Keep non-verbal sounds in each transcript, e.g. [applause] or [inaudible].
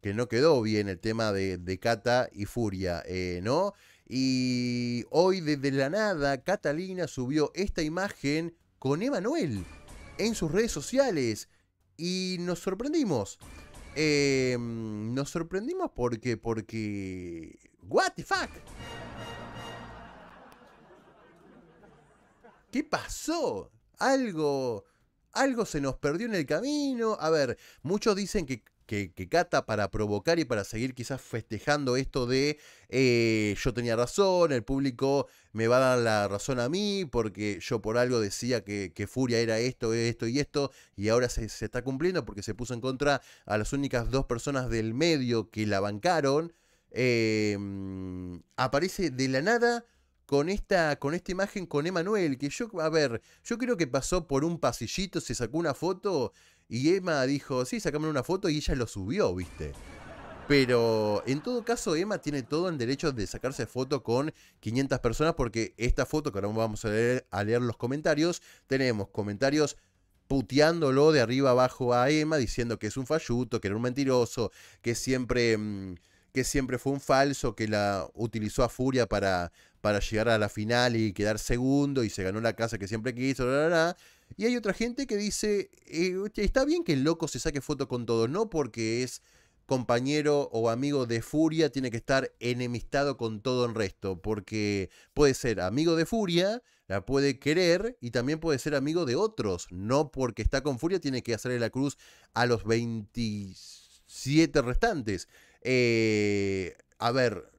que no quedó bien el tema de, Cata y Furia, eh, ¿no? Y hoy desde la nada, Catalina subió esta imagen con Emanuel en sus redes sociales y nos sorprendimos. Em, nos sorprendimos porque, porque, what the fuck? ¿Qué pasó? Algo, algo se nos perdió en el camino. A ver, muchos dicen que que, cata para provocar y para seguir quizás festejando esto de eh, yo tenía razón, el público me va a dar la razón a mí porque yo por algo decía que, Furia era esto, esto y esto y ahora se, está cumpliendo porque se puso en contra a las únicas dos personas del medio que la bancaron. Em, aparece de la nada con esta, con esta imagen con Emanuel, que yo, a ver, yo creo que pasó por un pasillito, se sacó una foto y Emma dijo, sí, sacame una foto y ella lo subió, viste. Pero en todo caso, Emma tiene todo el derecho de sacarse foto con 500 personas porque esta foto, que ahora vamos a leer, a leer los comentarios, tenemos comentarios puteándolo de arriba abajo a Emma, diciendo que es un falluto, que era un mentiroso, que siempre, mm, que siempre fue un falso, que la utilizó a furia para, para llegar a la final y quedar segundo y se ganó la casa que siempre quiso, bla, y hay otra gente que dice, eh, está bien que el loco se saque foto con todo, no porque es compañero o amigo de Furia, tiene que estar enemistado con todo el resto, porque puede ser amigo de Furia, la puede querer y también puede ser amigo de otros, no porque está con Furia tiene que hacerle la cruz a los 27 restantes. Eh, a ver,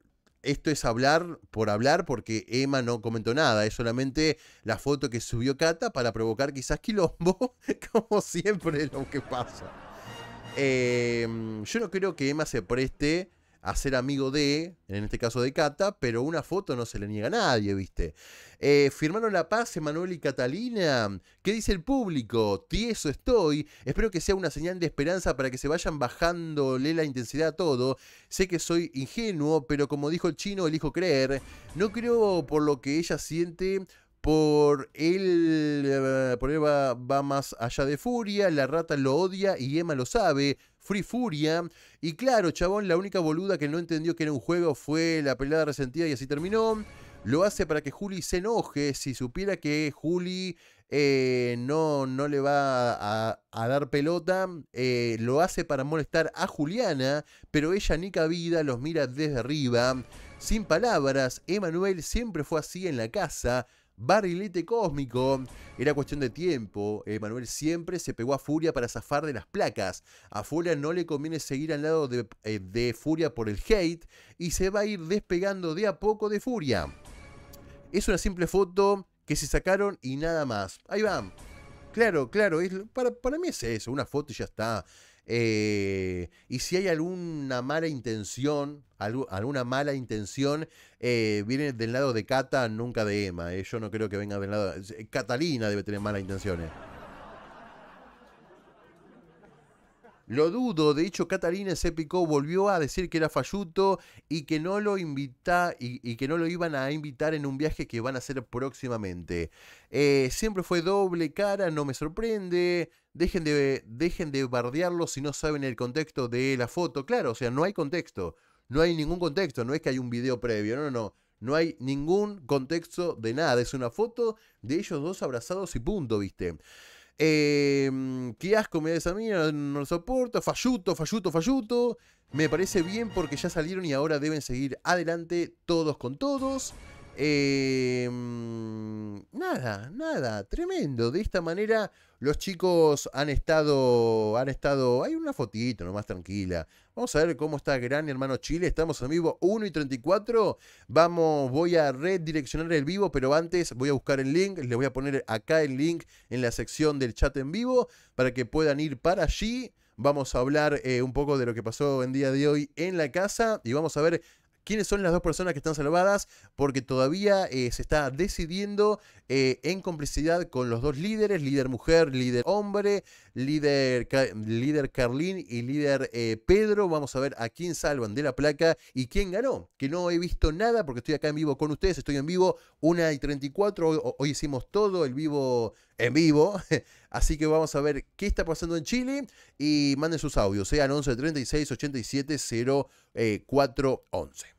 esto es hablar por hablar porque Emma no comentó nada, es solamente la foto que subió Cata para provocar quizás quilombo, [laughs] como siempre lo que pasa. Em, yo no creo que Emma se preste hacer amigo de, en este caso de Cata, pero una foto no se le niega a nadie, ¿viste? Eh, firmaron la paz Emanuel y Catalina. ¿Qué dice el público? Tieso estoy. Espero que sea una señal de esperanza para que se vayan bajándole la intensidad a todo. Sé que soy ingenuo, pero como dijo el chino, elijo creer. No creo por lo que ella siente por él, eh, por él va, más allá de Furia, la rata lo odia y Emma lo sabe, Free Furia. Y claro, chabón, la única boluda que no entendió que era un juego fue la pelada resentida y así terminó. Lo hace para que Juli se enoje, si supiera que Juli eh, no, no le va a, dar pelota, eh, lo hace para molestar a Juliana, pero ella ni cabida los mira desde arriba. Sin palabras, Emmanuel siempre fue así en la casa, Barrilete cósmico. Era cuestión de tiempo. Eh, Manuel siempre se pegó a Furia para zafar de las placas. A Furia no le conviene seguir al lado eh, de, Furia por el hate y se va a ir despegando de a poco de Furia. Es una simple foto que se sacaron y nada más. Ahí van. Claro, claro, para, para, mí es eso, una foto y ya está. Eh, y si hay alguna mala intención, alguna mala intención, eh, viene del lado de Cata, nunca de Emma. Eh, yo no creo que venga del lado. Catalina debe tener malas intenciones. Lo dudo, de hecho Catalina Sépico volvió a decir que era falluto y que no lo invita y, que no lo iban a invitar en un viaje que van a hacer próximamente. Eh, siempre fue doble cara, no me sorprende. Dejen de, dejen de bardearlo si no saben el contexto de la foto. Claro, o sea, no hay contexto. No hay ningún contexto, no es que hay un video previo, no, no, no. No hay ningún contexto de nada. Es una foto de ellos dos abrazados y punto, viste. Eh, qué asco me da esa mina, no lo soporto. Falluto, falluto, falluto. Me parece bien porque ya salieron y ahora deben seguir adelante todos con todos. Em, nada, nada, tremendo. De esta manera los chicos han estado, han estado, hay una fotito nomás tranquila. Vamos a ver cómo está Gran Hermano Chile. Estamos en vivo 1 y 34. Vamos, voy a redireccionar el vivo, pero antes voy a buscar el link. Les voy a poner acá el link en la sección del chat en vivo para que puedan ir para allí vamos a hablar eh, un poco de lo que pasó en día de hoy en la casa y vamos a ver quiénes son las dos personas que están salvadas, porque todavía eh, se está decidiendo eh, en complicidad con los dos líderes, líder mujer, líder hombre, líder, líder Carlín y líder eh, Pedro. Vamos a ver a quién salvan de la placa y quién ganó, que no he visto nada porque estoy acá en vivo con ustedes, estoy en vivo 1 y 34, hoy hicimos todo el vivo en vivo. [laughs] Así que vamos a ver qué está pasando en Chile y manden sus audios, sean 11 36 87 11.